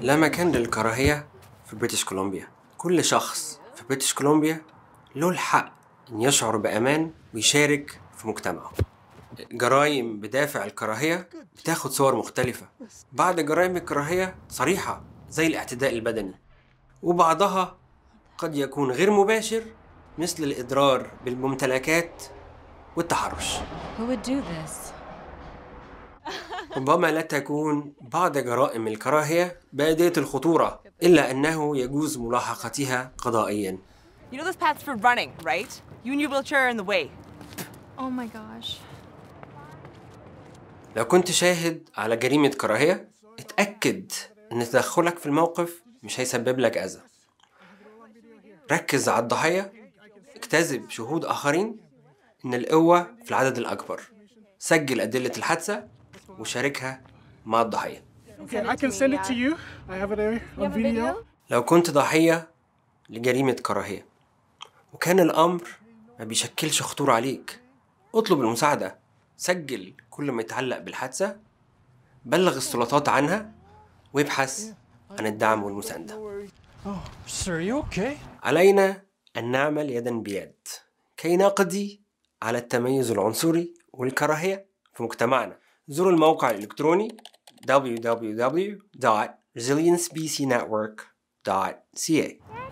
لا مكان للكراهية في بريتش كولومبيا كل شخص في بريتش كولومبيا له الحق إن يشعر بأمان ويشارك في مجتمعه جرائم بدافع الكراهية بتاخد صور مختلفة بعض جرائم الكراهية صريحة زي الاعتداء البدني وبعضها قد يكون غير مباشر مثل الإضرار بالممتلكات والتحرش Who would do this? ربما لا تكون بعض جرائم الكراهية بادية الخطورة إلا أنه يجوز ملاحقتها قضائيا You know this path's for running, right? You and your wheelchair are in the way. Oh my gosh. لو كنت شاهد على جريمة كراهية اتأكد أن تدخلك في الموقف مش هيسبب لك أذى ركز على الضحية اكتذب شهود آخرين إن القوة في العدد الأكبر سجل أدلة الحادثة وشاركها مع الضحية لو كنت ضحية لجريمة كراهية وكان الأمر ما بيشكلش خطورة عليك اطلب المساعدة سجل كل ما يتعلق بالحادثة بلغ السلطات عنها وابحث عن الدعم والمساندة oh, علينا أن نعمل يدا بيد كي نقضي على التميز العنصري والكراهية في مجتمعنا زوروا الموقع الإلكتروني www.resilienceBCnetwork.ca